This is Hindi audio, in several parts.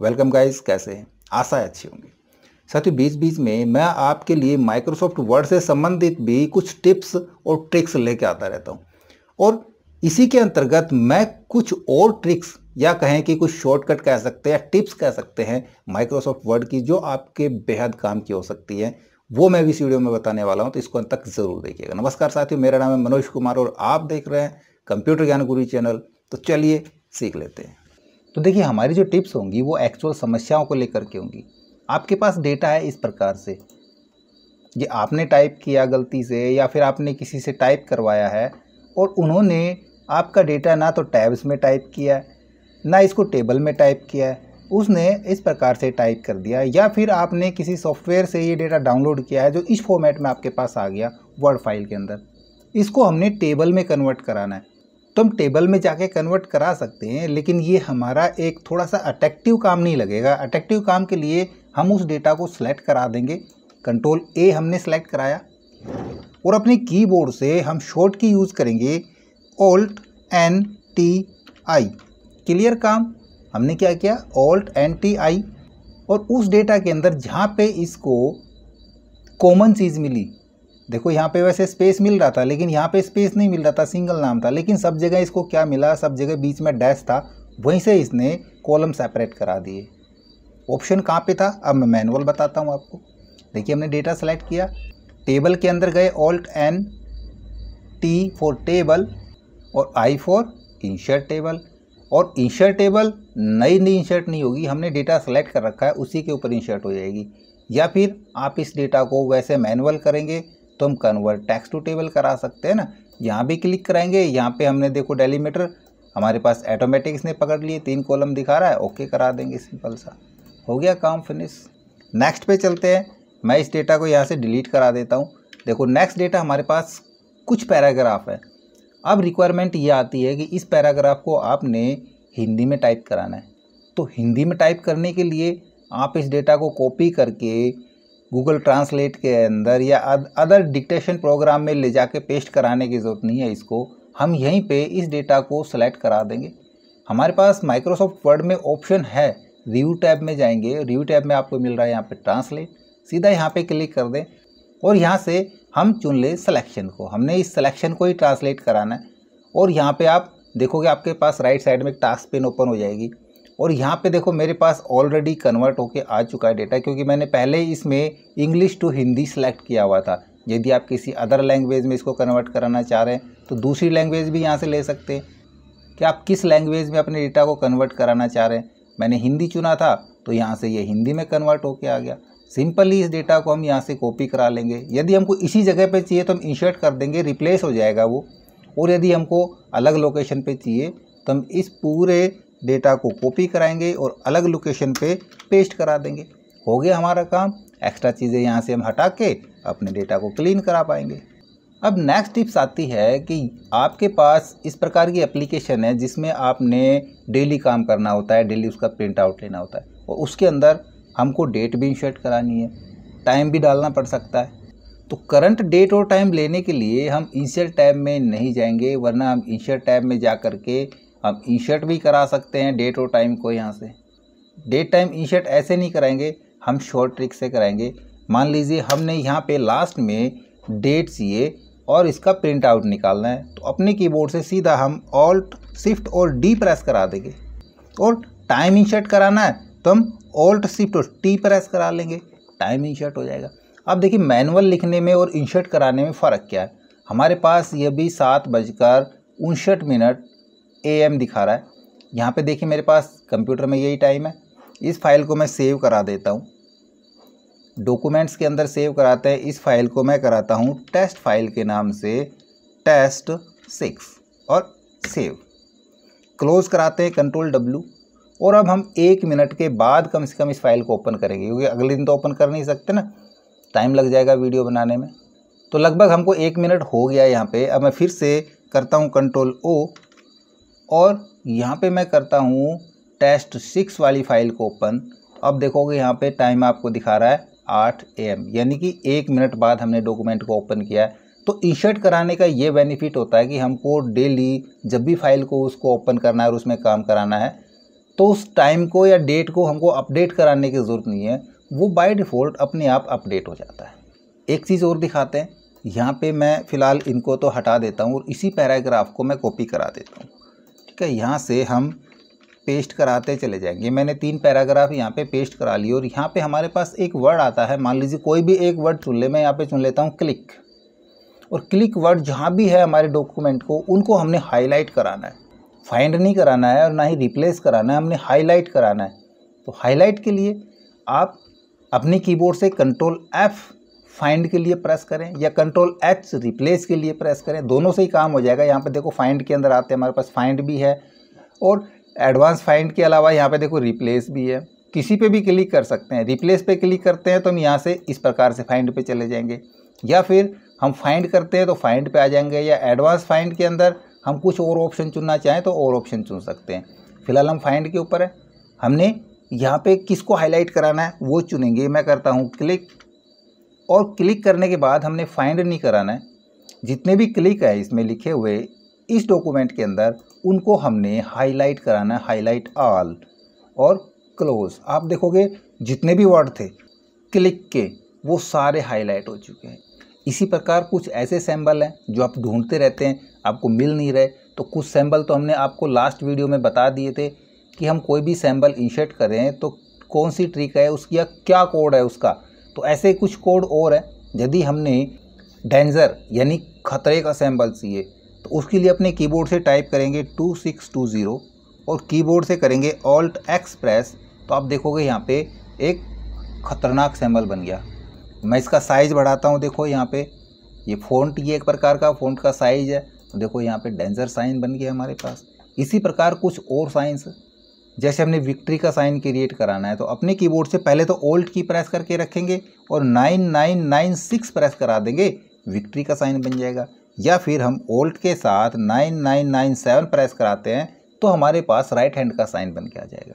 वेलकम गाइस कैसे हैं आशा है अच्छी होंगी साथियों बीच बीच में मैं आपके लिए माइक्रोसॉफ्ट वर्ड से संबंधित भी कुछ टिप्स और ट्रिक्स लेके आता रहता हूँ और इसी के अंतर्गत मैं कुछ और ट्रिक्स या कहें कि कुछ शॉर्टकट कह सकते हैं या टिप्स कह सकते हैं माइक्रोसॉफ्ट वर्ड की जो आपके बेहद काम की हो सकती है वो मैं भी इस वीडियो में बताने वाला हूँ तो इसको अंत तक ज़रूर देखिएगा नमस्कार साथियों मेरा नाम है मनोज कुमार और आप देख रहे हैं कंप्यूटर ज्ञान गुरु चैनल तो चलिए सीख लेते हैं तो देखिए हमारी जो टिप्स होंगी वो एक्चुअल समस्याओं को लेकर के होंगी आपके पास डेटा है इस प्रकार से ये आपने टाइप किया गलती से या फिर आपने किसी से टाइप करवाया है और उन्होंने आपका डेटा ना तो टैब्स में टाइप किया है ना इसको टेबल में टाइप किया है उसने इस प्रकार से टाइप कर दिया या फिर आपने किसी सॉफ्टवेयर से ये डेटा डाउनलोड किया है जो इस फॉर्मेट में आपके पास आ गया वर्ड फाइल के अंदर इसको हमने टेबल में कन्वर्ट कराना है तो हम टेबल में जाके कन्वर्ट करा सकते हैं लेकिन ये हमारा एक थोड़ा सा अट्रैक्टिव काम नहीं लगेगा अट्रैक्टिव काम के लिए हम उस डेटा को सिलेक्ट करा देंगे कंट्रोल ए हमने सेलेक्ट कराया और अपने कीबोर्ड से हम शॉर्ट की यूज़ करेंगे alt N T I clear काम हमने क्या किया ओल्ट एन टी आई और उस डेटा के अंदर जहाँ पे इसको कॉमन चीज़ मिली देखो यहाँ पे वैसे स्पेस मिल रहा था लेकिन यहाँ पे स्पेस नहीं मिल रहा था सिंगल नाम था लेकिन सब जगह इसको क्या मिला सब जगह बीच में डैश था वहीं से इसने कॉलम सेपरेट करा दिए ऑप्शन कहाँ पे था अब मैं मैनुअल बताता हूँ आपको देखिए हमने डेटा सेलेक्ट किया टेबल के अंदर गए alt N T for table और आई फॉर इंशर्ट टेबल और इंशर्ट टेबल नई नई इंशर्ट नहीं होगी हमने डेटा सेलेक्ट कर रखा है उसी के ऊपर इंशर्ट हो जाएगी या फिर आप इस डेटा को वैसे मैनुअल करेंगे तो हम कन्वर्ट टेक्स्ट टू टेबल करा सकते हैं ना यहाँ भी क्लिक कराएंगे यहाँ पे हमने देखो डेलीमीटर हमारे पास ऐटोमेटिक इसने पकड़ लिए तीन कॉलम दिखा रहा है ओके करा देंगे सिंपल सा हो गया काम फिनिश नेक्स्ट पे चलते हैं मैं इस डेटा को यहाँ से डिलीट करा देता हूँ देखो नेक्स्ट डेटा हमारे पास कुछ पैराग्राफ है अब रिक्वायरमेंट ये आती है कि इस पैराग्राफ को आपने हिंदी में टाइप कराना है तो हिंदी में टाइप करने के लिए आप इस डेटा को कॉपी करके गूगल ट्रांसलेट के अंदर या अदर डिक्टेशन प्रोग्राम में ले जाके पेस्ट कराने की ज़रूरत नहीं है इसको हम यहीं पे इस डेटा को सेलेक्ट करा देंगे हमारे पास माइक्रोसॉफ्ट वर्ड में ऑप्शन है रिव्यू टैब में जाएंगे रिव्यू टैब में आपको मिल रहा है यहाँ पे ट्रांसलेट सीधा यहाँ पे क्लिक कर दें और यहाँ से हम चुन लें सलेक्शन को हमने इस सलेक्शन को ही ट्रांसलेट कराना है और यहाँ पर आप देखोगे आपके पास राइट साइड में एक टास्क पेन ओपन हो जाएगी और यहाँ पे देखो मेरे पास ऑलरेडी कन्वर्ट होके आ चुका है डेटा क्योंकि मैंने पहले ही इसमें इंग्लिश टू हिंदी सेलेक्ट किया हुआ था यदि आप किसी अदर लैंग्वेज में इसको कन्वर्ट कराना चाह रहे हैं तो दूसरी लैंग्वेज भी यहाँ से ले सकते हैं कि आप किस लैंग्वेज में अपने डेटा को कन्वर्ट कराना चाह रहे हैं मैंने हिंदी चुना था तो यहाँ से ये हिंदी में कन्वर्ट होके आ गया सिंपली इस डेटा को हम यहाँ से कॉपी करा लेंगे यदि हमको इसी जगह पे चाहिए तो हम इंशर्ट कर देंगे रिप्लेस हो जाएगा वो और यदि हमको अलग लोकेशन पे चाहिए तो हम इस पूरे डेटा को कॉपी कराएंगे और अलग लोकेशन पे पेस्ट करा देंगे हो गया हमारा काम एक्स्ट्रा चीज़ें यहाँ से हम हटा के अपने डेटा को क्लीन करा पाएंगे अब नेक्स्ट टिप्स आती है कि आपके पास इस प्रकार की एप्लीकेशन है जिसमें आपने डेली काम करना होता है डेली उसका प्रिंट आउट लेना होता है और उसके अंदर हमको डेट भी इंशर्ट करानी है टाइम भी डालना पड़ सकता है तो करंट डेट और टाइम लेने के लिए हम इंशर्ट टैब में नहीं जाएंगे वरना हम इंशर्ट टैब में जा कर के हम इंशर्ट शर्ट भी करा सकते हैं डेट और टाइम को यहाँ से डेट टाइम इंशर्ट शर्ट ऐसे नहीं कराएंगे हम शॉर्ट ट्रिक से कराएंगे मान लीजिए हमने यहाँ पे लास्ट में डेट ये और इसका प्रिंट आउट निकालना है तो अपने कीबोर्ड से सीधा हम ऑल्ट शिफ्ट और डी प्रेस करा देंगे और टाइम इंशर्ट कराना है तो हम ऑल्ट शिफ्ट और टी प्रेस करा लेंगे टाइम इंशर्ट हो जाएगा अब देखिए मैनुअल लिखने में और इंशर्ट कराने में फ़र्क क्या है हमारे पास ये भी सात बजकर उनसठ मिनट ए एम दिखा रहा है यहाँ पे देखिए मेरे पास कंप्यूटर में यही टाइम है इस फाइल को मैं सेव करा देता हूँ डॉक्यूमेंट्स के अंदर सेव कराते हैं इस फाइल को मैं कराता हूँ टेस्ट फाइल के नाम से टेस्ट सिक्स और सेव क्लोज़ कराते हैं कंट्रोल डब्ल्यू और अब हम एक मिनट के बाद कम से कम इस फाइल को ओपन करेंगे क्योंकि अगले दिन तो ओपन कर नहीं सकते ना टाइम लग जाएगा वीडियो बनाने में तो लगभग हमको एक मिनट हो गया यहाँ पे अब मैं फिर से करता हूँ कंट्रोल ओ और यहाँ पे मैं करता हूँ टेस्ट सिक्स वाली फाइल को ओपन अब देखोगे यहाँ पे टाइम आपको दिखा रहा है आठ ए यानी कि एक मिनट बाद हमने डॉक्यूमेंट को ओपन किया है तो इंशर्ट कराने का ये बेनिफिट होता है कि हमको डेली जब भी फाइल को उसको ओपन करना है और उसमें काम कराना है तो उस टाइम को या डेट को हमको अपडेट कराने की ज़रूरत नहीं है वो बाय डिफ़ॉल्ट अपने आप अपडेट हो जाता है एक चीज़ और दिखाते हैं यहाँ पे मैं फ़िलहाल इनको तो हटा देता हूँ और इसी पैराग्राफ को मैं कॉपी करा देता हूँ ठीक है यहाँ से हम पेस्ट कराते चले जाएंगे मैंने तीन पैराग्राफ यहाँ पे पेस्ट करा लिए और यहाँ पे हमारे पास एक वर्ड आता है मान लीजिए कोई भी एक वर्ड चुन ले मैं यहाँ पे चुन लेता हूँ क्लिक और क्लिक वर्ड जहाँ भी है हमारे डॉक्यूमेंट को उनको हमने हाईलाइट कराना है फाइंड नहीं कराना है और ना ही रिप्लेस कराना है हमने हाईलाइट कराना है तो हाईलाइट के लिए आप अपने कीबोर्ड से कंट्रोल एफ़ फाइंड के लिए प्रेस करें या कंट्रोल एच रिप्लेस के लिए प्रेस करें दोनों से ही काम हो जाएगा यहाँ पे देखो फाइंड के अंदर आते हैं हमारे पास फाइंड भी है और एडवांस फाइंड के अलावा यहाँ पे देखो रिप्लेस भी है किसी पे भी क्लिक कर सकते हैं रिप्लेस पे क्लिक करते हैं तो हम यहाँ से इस प्रकार से फाइंड पे चले जाएंगे या फिर हम फाइंड करते हैं तो फाइंड पे आ जाएंगे या एडवांस फाइंड के अंदर हम कुछ और ऑप्शन चुनना चाहें तो और ऑप्शन चुन सकते हैं फिलहाल हम फाइंड के ऊपर हैं हमने यहाँ पे किसको हाईलाइट कराना है वो चुनेंगे मैं करता हूँ क्लिक और क्लिक करने के बाद हमने फाइंड नहीं कराना है जितने भी क्लिक है इसमें लिखे हुए इस डॉक्यूमेंट के अंदर उनको हमने हाईलाइट कराना है हाईलाइट ऑल और क्लोज आप देखोगे जितने भी वर्ड थे क्लिक के वो सारे हाईलाइट हो चुके हैं इसी प्रकार कुछ ऐसे सैम्बल हैं जो आप ढूंढते रहते हैं आपको मिल नहीं रहे तो कुछ सैम्बल तो हमने आपको लास्ट वीडियो में बता दिए थे कि हम कोई भी सैम्बल इंशर्ट करें तो कौन सी ट्रिक है उसकी क्या कोड है उसका तो ऐसे कुछ कोड और हैं यदि हमने डेंजर यानी खतरे का सैम्बल चाहिए तो उसके लिए अपने कीबोर्ड से टाइप करेंगे टू सिक्स टू ज़ीरो और कीबोर्ड से करेंगे ऑल्ट एक्स प्रेस तो आप देखोगे यहाँ पे एक ख़तरनाक सैम्बल बन गया मैं इसका साइज़ बढ़ाता हूँ देखो यहाँ पे ये फ़ॉन्ट ये एक प्रकार का फ़ॉन्ट का साइज़ है तो देखो यहाँ पे डेंजर साइन बन गया हमारे पास इसी प्रकार कुछ और साइंस जैसे हमने विक्ट्री का साइन क्रिएट कराना है तो अपने कीबोर्ड से पहले तो ओल्ट की प्रेस करके रखेंगे और nine nine nine six press करा देंगे विक्ट्री का साइन बन जाएगा या फिर हम ओल्ट के साथ nine nine nine seven press कराते हैं तो हमारे पास राइट हैंड का साइन बन के आ जाएगा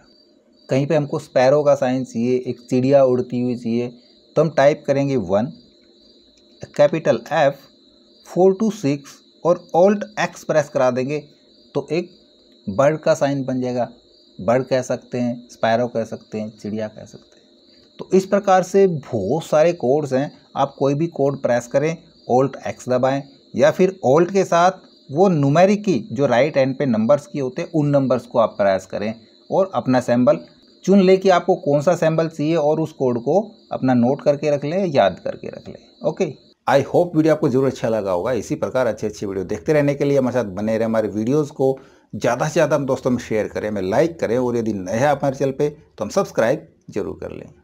कहीं पे हमको स्पैरो का साइन चाहिए एक चिड़िया उड़ती हुई चाहिए तो हम टाइप करेंगे one capital F four two six और ओल्ट एक्स प्रेस करा देंगे तो एक बर्ड का साइन बन जाएगा बर्ड कह सकते हैं स्पायरो कह सकते हैं चिड़िया कह सकते हैं तो इस प्रकार से बहुत सारे कोड्स हैं आप कोई भी कोड प्रेस करें ओल्ट एक्स दबाएं या फिर ओल्ट के साथ वो नुमेरिक की जो राइट हैंड पे नंबर्स की होते हैं उन नंबर्स को आप प्रेस करें और अपना सैम्बल चुन ले कि आपको कौन सा सैम्बल चाहिए और उस कोड को अपना नोट करके रख लें याद करके रख लें ओके आई होप वीडियो आपको जरूर अच्छा लगा होगा इसी प्रकार अच्छे अच्छे वीडियो देखते रहने के लिए हमारे साथ बने रहे हमारे वीडियोज़ को ज़्यादा से ज़्यादा हम दोस्तों में शेयर करें हमें लाइक करें और यदि नए हैं हमारे चैनल पर तो हम सब्सक्राइब जरूर कर लें